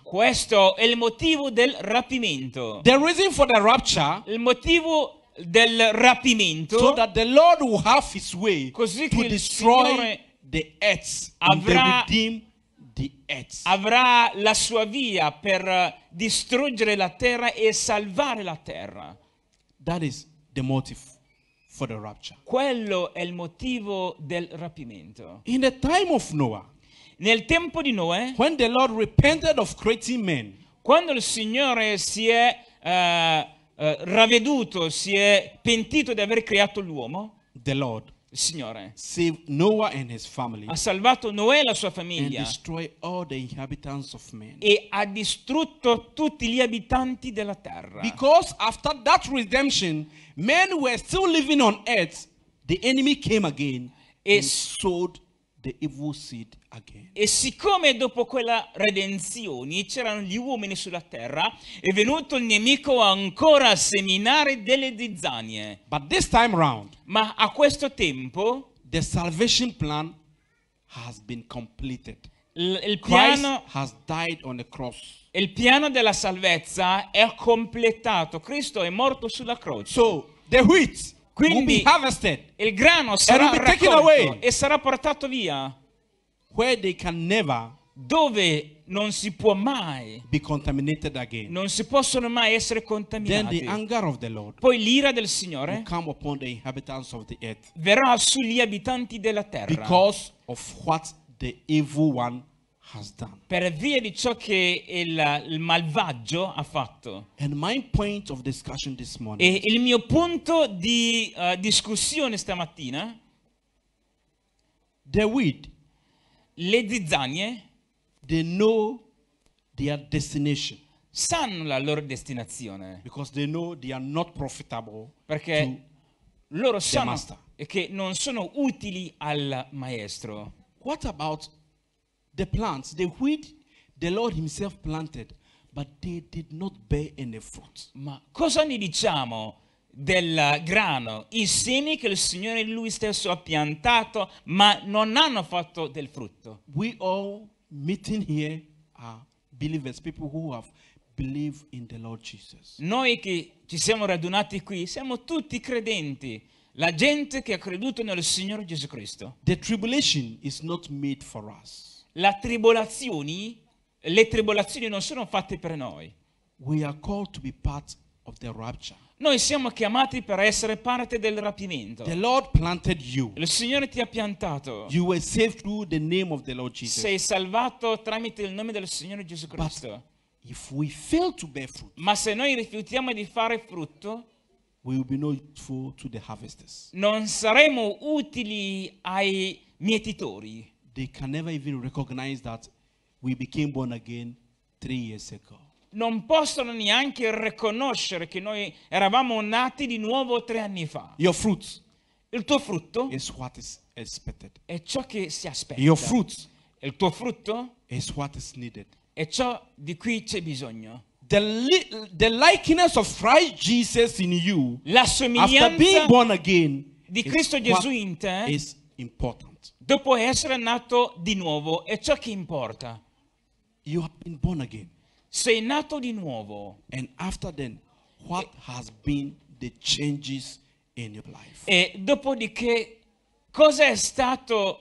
[SPEAKER 1] Questo è il motivo del rapimento. The for the rapture, il motivo del rapimento, so that the Lord will have his way così che to destroy Signore the earth avrà and the redeem avrà la sua via per distruggere la terra e salvare la terra. Quello è il motivo del rapimento. Noah, nel tempo di Noè, men, quando il Signore si è uh, uh, ravveduto, si è pentito di aver creato l'uomo, the Lord Signore save Noah and his family, ha salvato Noè e la sua famiglia and all the
[SPEAKER 2] inhabitants of men.
[SPEAKER 1] e ha distrutto tutti gli abitanti della terra. Because after that redemption, men were still living on earth, the enemy came again e and the evil seed again. E siccome dopo quella redenzione c'erano gli uomini sulla terra, è venuto il nemico ancora a seminare delle zizzanie. But this time round, ma a questo tempo, the salvation plan
[SPEAKER 2] has been completed.
[SPEAKER 1] L- il piano Christ has died on the cross. Il piano della salvezza è completato. Cristo è morto sulla croce. So, the wheat quindi il grano sarà raccolto e sarà portato via dove non si può mai non si possono mai essere contaminati poi l'ira del Signore verrà sugli abitanti della terra because
[SPEAKER 2] of what the evil one
[SPEAKER 1] per via di ciò che il, il malvagio ha fatto.
[SPEAKER 2] Morning,
[SPEAKER 1] e il mio punto di uh, discussione stamattina. The weed, le zizzanie. They know their destination sanno la loro destinazione. Perché loro sanno che non sono utili al maestro. What about the plants, the wheat, the Lord Himself planted, but they did not bear any fruit. Ma cosa ne diciamo del grano, i semi che il Signore Lui stesso ha piantato, ma non hanno fatto del frutto? We all meeting here are believers, people who have believed in the Lord Jesus. Noi che ci siamo radunati qui siamo tutti credenti. La gente che ha creduto nel Signore Gesù Cristo. The tribulation is not made for us tribolazione, le tribolazioni non sono fatte per noi. Noi siamo chiamati per essere parte del rapimento. Il Signore ti ha piantato.
[SPEAKER 2] Sei
[SPEAKER 1] salvato tramite il nome del Signore Gesù Cristo. Fruit, ma se noi rifiutiamo di fare frutto, non saremo utili ai mietitori. they can never even recognize that we became born again three years ago. Non possono neanche riconoscere che noi eravamo nati di nuovo tre anni fa. Your fruit Il tuo frutto is what is expected. è ciò che si aspetta. Your fruit Il tuo frutto is what is needed. è ciò di cui c'è
[SPEAKER 2] bisogno. The, li- the likeness of Christ Jesus in you La after somiglianza being born again di Cristo is Gesù in te is important.
[SPEAKER 1] dopo essere nato di nuovo, è ciò che importa. You have been born again. Sei nato di nuovo. And after then, what has been the changes
[SPEAKER 2] in your life?
[SPEAKER 1] E dopodiché, cosa è stato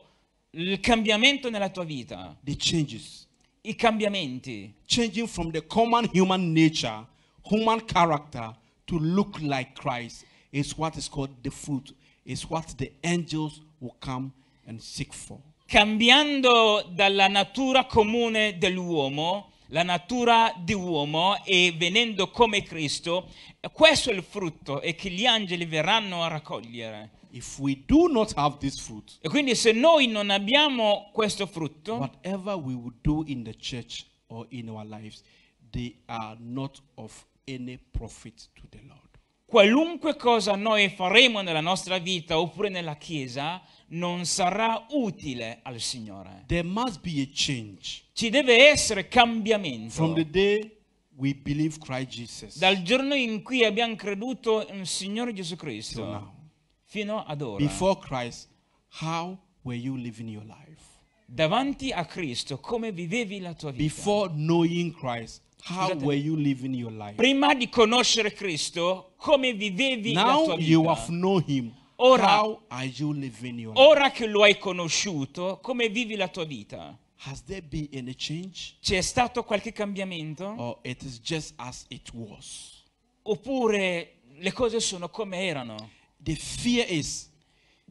[SPEAKER 1] il cambiamento nella tua vita?
[SPEAKER 2] The changes.
[SPEAKER 1] I cambiamenti. Changing from the
[SPEAKER 2] common human nature, human character, to look like Christ is
[SPEAKER 1] what is called the fruit. Is what the angels will come and seek for. Cambiando dalla natura comune dell'uomo, la natura di uomo e venendo come Cristo, questo è il frutto e che gli angeli verranno a raccogliere. Fruit, e quindi se noi non abbiamo questo frutto, whatever we will do in the church or in our lives, they are not of any profit to the Lord. Qualunque cosa noi faremo nella nostra vita oppure nella chiesa non sarà utile al Signore. There must be a change. Ci deve essere cambiamento. From the
[SPEAKER 2] day we believe Christ Jesus.
[SPEAKER 1] Dal giorno in cui abbiamo creduto nel Signore Gesù Cristo. fino ad ora. Before Christ, how were you living your life? Davanti a Cristo, come vivevi la tua vita? Before knowing Christ, how Scusate, were you living your life? Prima di conoscere Cristo, come vivevi Now la tua vita? Now you have
[SPEAKER 2] known him. ora,
[SPEAKER 1] ora che lo hai conosciuto, come vivi la tua vita? C'è stato qualche cambiamento? Oppure le cose sono come erano? The fear is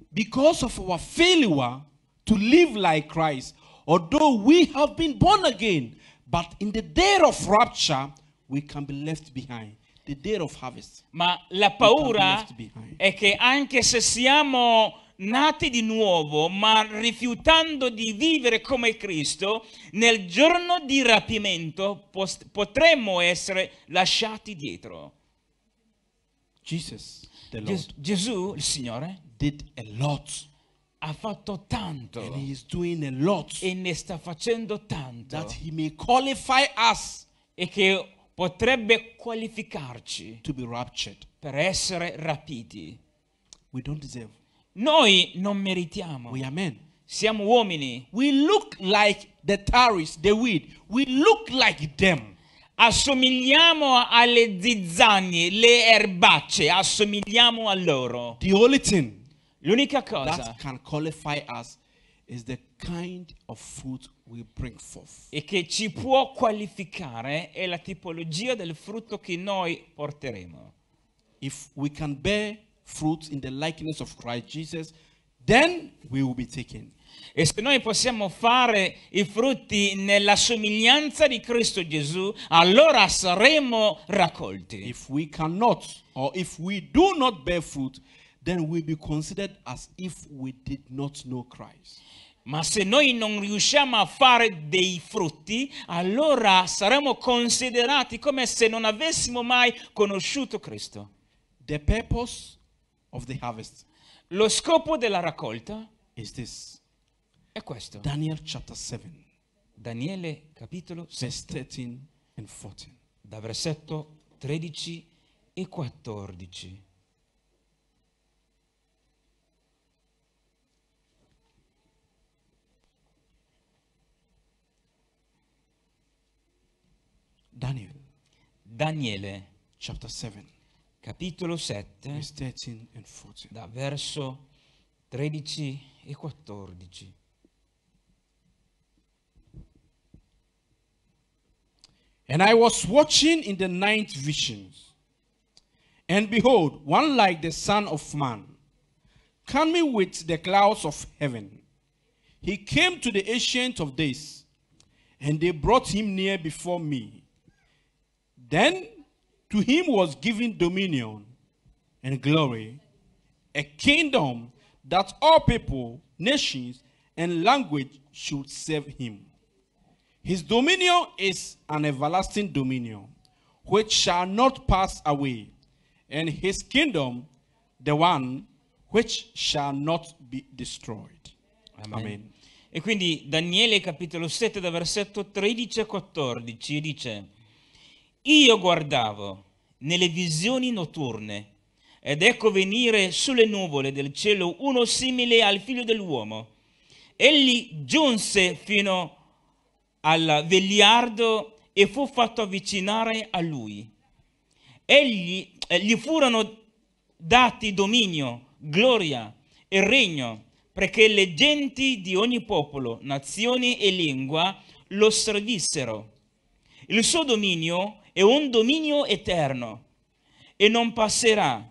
[SPEAKER 1] because of our failure to live
[SPEAKER 2] like Christ, although we have been born again, but in the day of rapture we can be left behind. Harvest,
[SPEAKER 1] Ma la paura è che anche se siamo nati di nuovo, ma rifiutando di vivere come Cristo, nel giorno di rapimento potremmo essere lasciati dietro. Jesus, Ges- Gesù, il Signore, ha fatto tanto e ne sta facendo tanto e che potrebbe qualificarci per essere rapiti. Noi non meritiamo. Siamo uomini. Like tariffs, like Assomigliamo alle zizzagne, le erbacce, assomigliamo a loro. L'unica cosa that can qualify us is the kind of fruit e che ci può qualificare è la tipologia del frutto che noi porteremo. If we can bear fruit in the likeness of Christ Jesus, then we will be taken. E se noi possiamo fare i frutti nella somiglianza di Cristo Gesù, allora saremo raccolti. If we cannot or if we do not bear fruit, then we be considered as if we did not know Christ. Ma se noi non riusciamo a fare dei frutti, allora saremo considerati come se non avessimo mai conosciuto Cristo. The purpose of the harvest. Lo scopo della raccolta is this. è questo. Daniel chapter 7. Daniele capitolo 7. Da versetto 13 e 14. Daniel. Daniele. Chapter 7. Capitolo 7. Verse 13 and 14. Da verso 13 e 14. And I was
[SPEAKER 2] watching in the ninth visions, and behold, one like the Son of Man, coming with the clouds of heaven. He came to the Ancient of Days, and they brought him near before me. Then to him was given dominion and glory, a kingdom that all people, nations, and language should serve him. His dominion is an everlasting dominion which shall not pass away, and his kingdom
[SPEAKER 1] the one which shall not be destroyed. Amen. Amen. E quindi Daniele capitolo 7 da versetto 13 a 14 dice Io guardavo nelle visioni notturne ed ecco venire sulle nuvole del cielo uno simile al figlio dell'uomo. Egli giunse fino al vegliardo e fu fatto avvicinare a lui. Egli eh, gli furono dati dominio, gloria e regno, perché le genti di ogni popolo, nazione e lingua lo servissero. Il suo dominio è un dominio eterno e non passerà.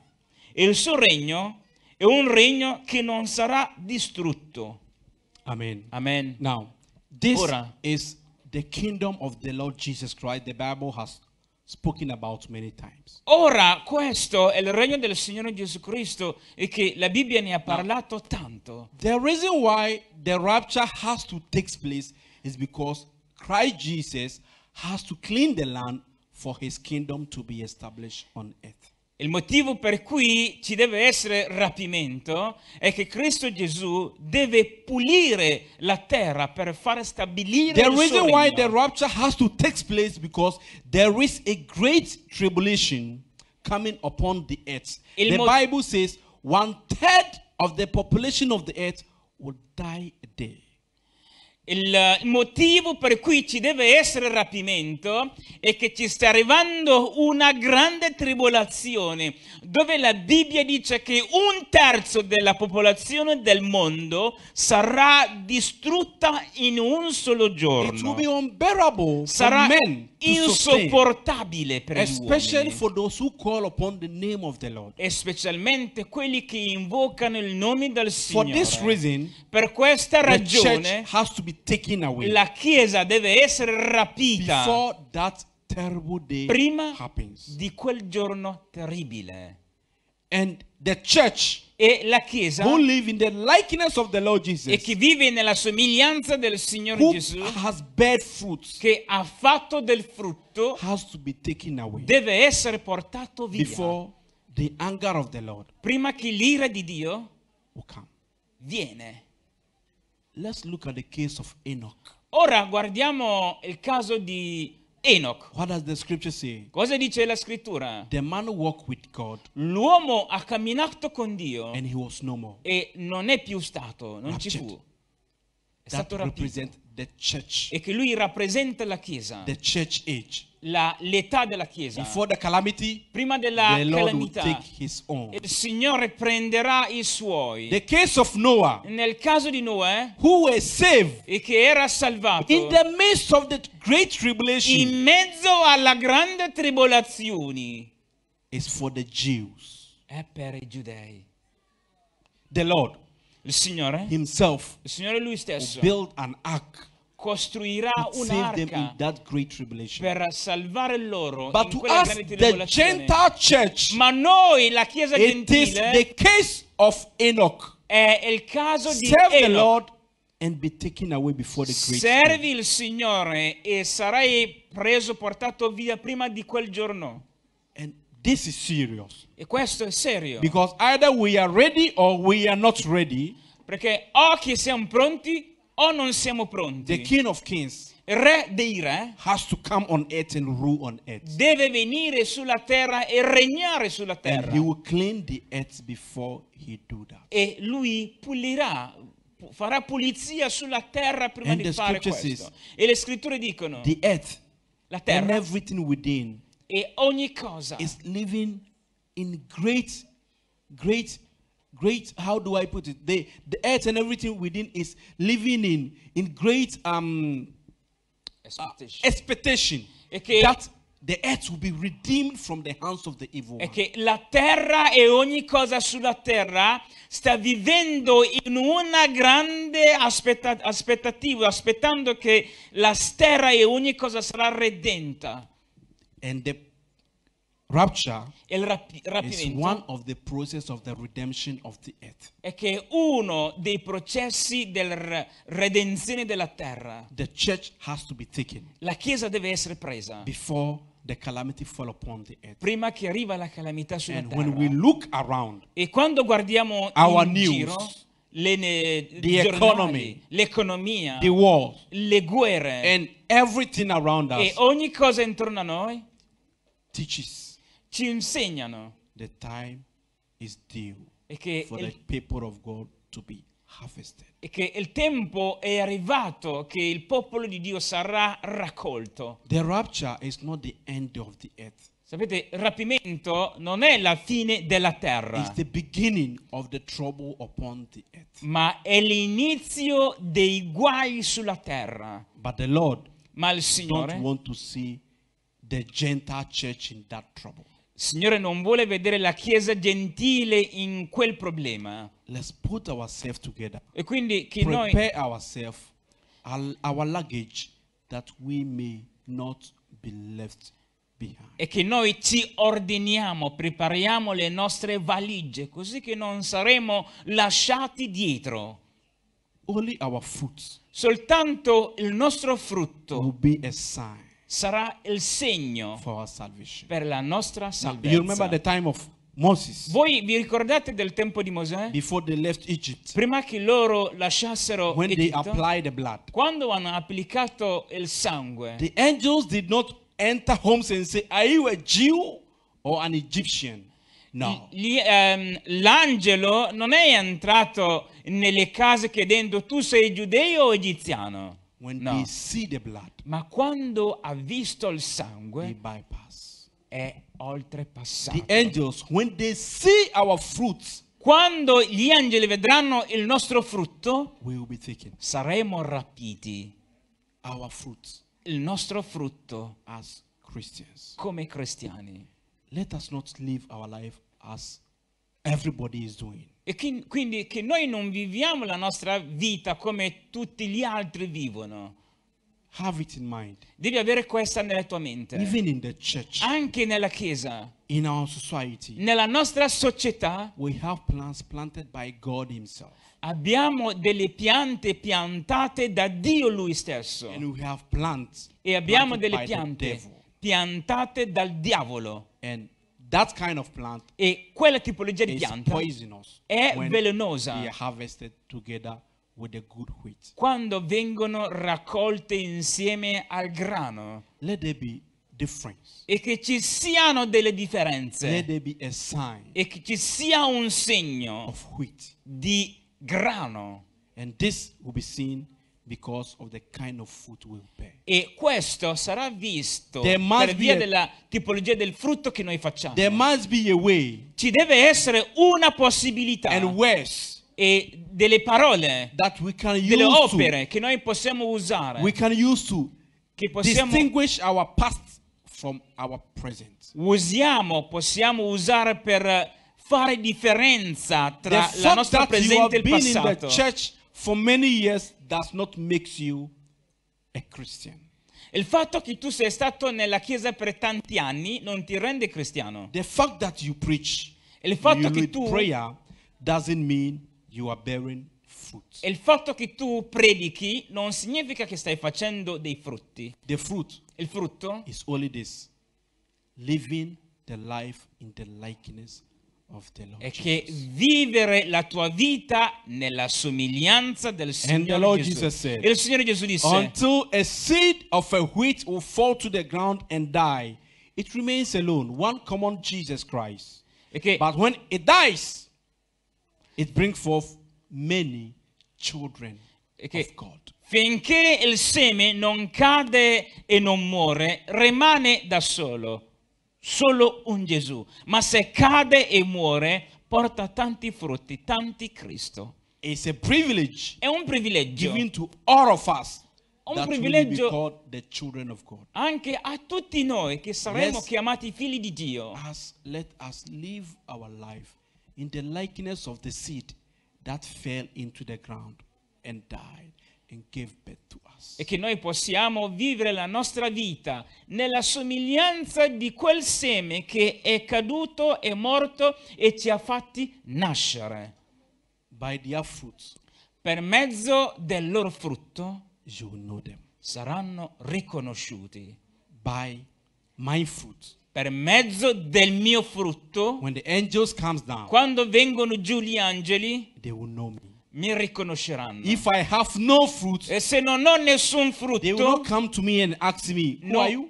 [SPEAKER 1] E il suo regno è un regno che non sarà distrutto. Amen. Amen. Now, this Ora, is the kingdom of the Lord Jesus Christ the Bible
[SPEAKER 2] has spoken about many times.
[SPEAKER 1] Ora questo è il regno del Signore Gesù Cristo e che la Bibbia ne ha parlato Now, tanto. The reason why the rapture
[SPEAKER 2] has to take place is because Christ Jesus has to clean the land
[SPEAKER 1] for his kingdom to be established on earth. Il motivo per cui ci deve essere rapimento è che Cristo Gesù deve pulire la terra per far stabilire the il suo regno. reason why the
[SPEAKER 2] rapture has to take place because there is a great tribulation coming upon the earth. Il the Bible says
[SPEAKER 1] one third of the population of the earth will die a day. il motivo per cui ci deve essere rapimento è che ci sta arrivando una grande tribolazione, dove la Bibbia dice che un terzo della popolazione del mondo sarà distrutta in un solo giorno. Sarà insopportabile per Especially gli uomini. E specialmente quelli che invocano il nome del Signore. per questa ragione la Chiesa deve essere rapita prima di quel giorno terribile. And the church e la chiesa who live in the likeness of the Lord Jesus, e che vive nella somiglianza del Signore Gesù has bad fruits, che ha fatto del frutto has to be taken away deve essere portato via before the anger of the Lord, prima che l'ira di Dio viene. Let's look at the case of Enoch. Ora guardiamo il caso di Enoch Enoch. What does the scripture say? Cosa dice la scrittura? The man walked with God. L'uomo ha camminato con Dio. And he was no more. E non è più stato, non Raptured. ci fu. È That stato rappresent the church. E che lui rappresenta la chiesa. The church age la, l'età della Chiesa. Before the calamity, prima della the Lord calamità, take his own. il Signore prenderà i suoi. The case of Noah, Nel caso di Noè, who were saved, e che era salvato, in, the midst of the great tribulation, in mezzo alla grande tribolazione, is for the Jews. è per i giudei. The Lord, il Signore, himself, il Signore lui stesso, build an ark costruirà un'arca per salvare loro But in quella grande tribolazione. Ma noi, la Chiesa gentile, è il caso di Serve Enoch.
[SPEAKER 2] Servi
[SPEAKER 1] il Signore e sarai preso, portato via prima di quel giorno. E questo è serio. Perché o che siamo pronti o oh, non siamo pronti. The King of Kings re dei re has to come on earth and rule on earth. deve venire sulla terra e regnare sulla terra. And he will
[SPEAKER 2] clean the earth before he do that.
[SPEAKER 1] E lui pulirà farà pulizia sulla terra prima and di fare questo. Says, e le scritture dicono the earth la terra and
[SPEAKER 2] everything within
[SPEAKER 1] e ogni cosa is living in great great
[SPEAKER 2] great how do i put it the, the earth and everything within is living in in great um expectation, uh, expectation che, that the
[SPEAKER 1] earth will be redeemed from the hands of the evil one. e che la terra e ogni cosa sulla terra sta vivendo in una grande aspetta, aspettativa aspettando che la terra e ogni cosa sarà redenta and the Rapture il rap- rapimento is one
[SPEAKER 2] of the of of the earth.
[SPEAKER 1] è che uno dei processi della redenzione della terra.
[SPEAKER 2] The church has to be taken
[SPEAKER 1] La Chiesa deve essere presa
[SPEAKER 2] before the calamity fall upon the
[SPEAKER 1] earth. prima che arriva la calamità sulla And terra. when we look around, e quando guardiamo Our in news, giro le, ne- the economy, l'economia, the war, le guerre and everything around us e ogni cosa intorno a noi teaches ci insegnano the time is due che for il, the
[SPEAKER 2] people of God to be
[SPEAKER 1] harvested. E che il tempo è arrivato che il popolo di Dio sarà raccolto.
[SPEAKER 2] The rapture is not the end of the earth.
[SPEAKER 1] Sapete, il rapimento non è la fine della terra, ma è l'inizio dei guai sulla terra. ma il Signore non vuole vedere la church in that trouble. Signore non vuole vedere la Chiesa gentile in quel problema. Let's put E quindi che noi prepare ourselves, our, luggage, that we may not be left E che noi ci ordiniamo, prepariamo le nostre valigie, così che non saremo lasciati dietro. Only our fruit. Soltanto il nostro frutto. Will be a sign sarà il segno per la nostra salvezza. Moses. Voi vi ricordate del tempo di Mosè? Prima che loro lasciassero When Egitto, blood, quando hanno applicato il sangue, the angels did not enter homes and say, "Are you a Jew or an Egyptian?" No. Gli, um, l'angelo non è entrato nelle case chiedendo tu sei giudeo o egiziano. No. Blood, ma quando ha visto il sangue, è oltrepassato. Angels, fruits, quando gli angeli vedranno il nostro frutto, saremo rapiti. Fruits, il nostro frutto come cristiani. Let us not live our life as everybody is doing. E quindi che noi non viviamo la nostra vita come tutti gli altri vivono. Have it in mind. Devi avere questa nella tua mente. Even in the church. Anche nella chiesa. In our society. Nella nostra società. We have plants planted by God himself. Abbiamo delle piante piantate da Dio lui stesso. And we have plants e abbiamo delle piante piantate dal diavolo. And That kind of plant e quella tipologia di pianta è velenosa quando vengono raccolte insieme al grano. E che ci siano delle differenze. E che ci sia un segno di grano. And this will be Because of the kind of fruit we bear. E questo sarà visto per via della tipologia del frutto che noi facciamo. There must be a way. Ci deve essere una possibilità. And words e delle parole, delle opere to, che noi possiamo usare. che possiamo distinguish our past from our present. Usiamo, possiamo usare per fare differenza tra the la nostra presente e il passato for many years does not make you a Christian. Il fatto che tu sei stato nella chiesa per tanti anni non ti rende cristiano. The fact that you preach, il fatto che tu prayer doesn't mean you are bearing fruit. Il fatto che tu predichi non significa che stai facendo dei frutti. The fruit il frutto is only this living the life in the likeness è che vivere la tua vita nella somiglianza del Signore Gesù. Said, e il Signore Gesù disse, until
[SPEAKER 2] a seed of a wheat will fall to the ground and die, it remains alone, one common Jesus Christ. Che, But when it dies,
[SPEAKER 1] it brings forth many children of God. Finché il seme non cade e non muore, rimane da solo solo un Gesù, ma se cade e muore porta tanti frutti, tanti Cristo. It's a privilege è un privilegio given to all of us un privilegio anche a tutti noi che saremo let's, chiamati figli di Dio. Us, let us live our life in the likeness
[SPEAKER 2] of the seed that fell into the ground and died
[SPEAKER 1] e che noi possiamo vivere la nostra vita nella somiglianza di quel seme che è caduto, è morto e ci ha fatti nascere. Fruits, per mezzo del loro frutto saranno riconosciuti. Fruit, per mezzo del mio frutto, down, quando vengono giù gli angeli, mi riconosceranno. If I have no fruit, e se non ho nessun frutto, they will not come to me and ask me, who no, are you?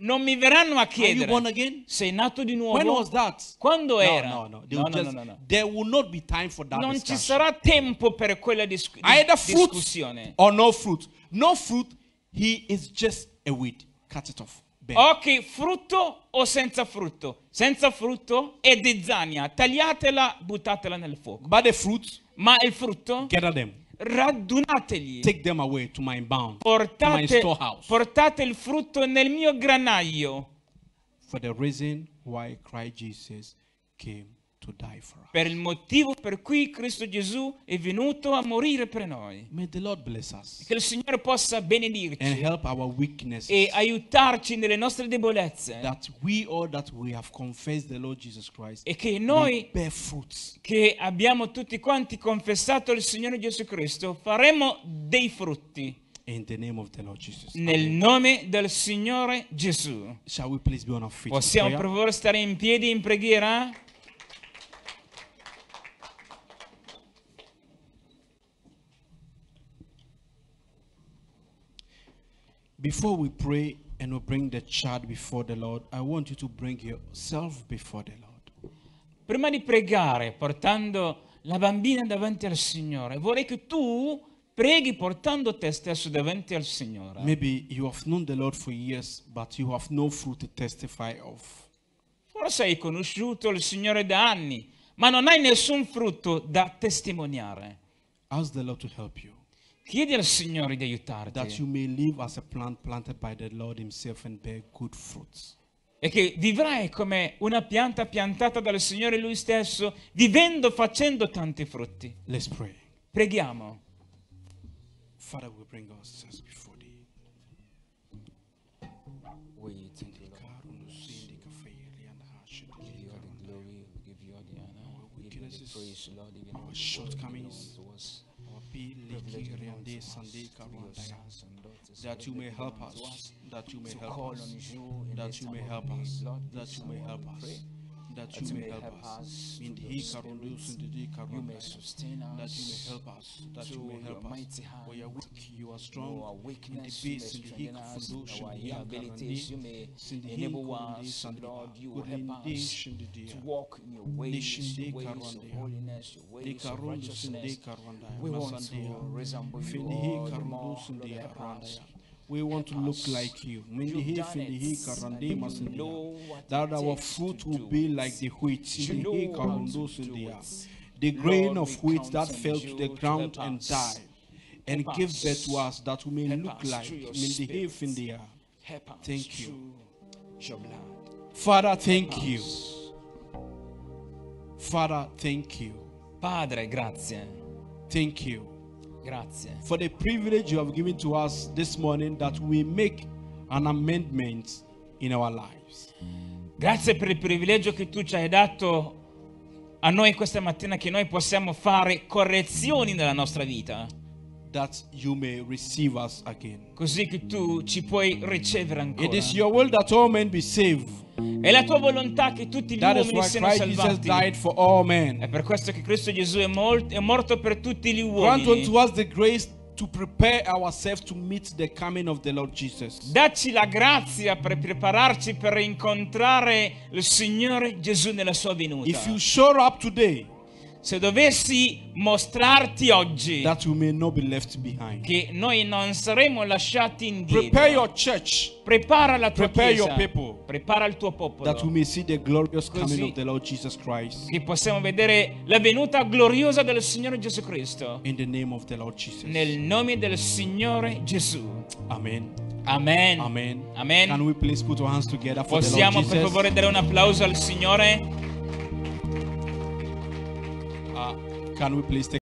[SPEAKER 1] Non mi verranno a chiedere. Are you born again? Sei nato di nuovo? When was that? Quando no, era? No, no, no, no, just, no, no, There will not be time for that. Non ci sarà tempo per quella dis- Either fruit discussione. Or no fruit. No fruit, he is just a weed. Cut it off. Bam. Ok, frutto o senza frutto? Senza frutto è di zania. Tagliatela, buttatela nel fuoco. But the fruit ma il frutto gather them raddunategli take them away to my barn, portate, to my storehouse portate il frutto nel mio granaio
[SPEAKER 2] for the reason why Christ Jesus came
[SPEAKER 1] Per il motivo per cui Cristo Gesù è venuto a morire per noi. Che il Signore possa benedirci. E aiutarci nelle nostre debolezze. Christ, e che noi che abbiamo tutti quanti confessato il Signore Gesù Cristo faremo dei frutti. Nel nome del Signore Gesù. Possiamo per favore stare in piedi in preghiera?
[SPEAKER 2] Before we pray and we bring the child before the Lord, I
[SPEAKER 1] want you to bring yourself before the Lord. Prima di pregare portando la bambina davanti al Signore, vorrei che tu preghi portando te stesso davanti al Signore.
[SPEAKER 2] Maybe you have known the Lord for years, but you have no fruit to testify
[SPEAKER 1] of. Forse hai conosciuto il Signore da anni, ma non hai nessun frutto da testimoniare. Ask the Lord to help you. Chiedi al Signore di that you aiutarti may live as a plant planted by the Lord Himself and bear good fruits. e che vivrai come una pianta piantata dal Signore Lui stesso, vivendo facendo tanti frutti. Let's pray. Preghiamo.
[SPEAKER 2] Father, we bring
[SPEAKER 1] ourselves before Thee. We thank you, Lord. Give you all the glory, we give you all the honor, we give Our shortcomings, that you may help us, that you may help us, that you may help us, that you may help us that you may help us. In the Ikarundus in the you may sustain us. That you may help us. That you may help us. For
[SPEAKER 2] you are weak, you are strong. Our weakness, in the beast, in the Ikarundus, our inabilities, you may enable us, Lord. You will help us to walk in your ways, your ways of
[SPEAKER 1] holiness, your ways of righteousness. We want to resemble you, Lord, more, Lord,
[SPEAKER 2] help we want to look like you. That our fruit will be like the wheat. The grain of wheat that fell to the ground and died and give birth to us that we may look like you. Thank you. Father, thank you. Father, thank you. Padre, grazie. Thank you. Grazie. For the privilege you have given to
[SPEAKER 1] us this morning that we make an amendment in our lives. Grazie per il privilegio che tu ci hai dato a noi questa mattina che noi possiamo fare correzioni nella nostra vita that you may receive us again. Così che tu ci puoi ricevere ancora. It is your will that all men be saved. È la tua volontà che tutti gli that uomini siano Christ salvati. Jesus died for all men. È per questo che Cristo Gesù è, morto, è morto per tutti gli uomini. Dacci la grazia per prepararci per incontrare il Signore Gesù nella sua venuta. If you show up today, se dovessi mostrarti oggi that
[SPEAKER 2] we may not be left behind.
[SPEAKER 1] che noi non saremo lasciati indietro prepare your church prepara la tua prepare chiesa your people prepara il tuo popolo che possiamo vedere la venuta gloriosa del Signore Gesù Cristo in the name of the Lord Jesus nel nome del Signore Gesù amen Amen. Amen. Amen. Possiamo per favore dare un applauso al Signore? Can we please
[SPEAKER 2] take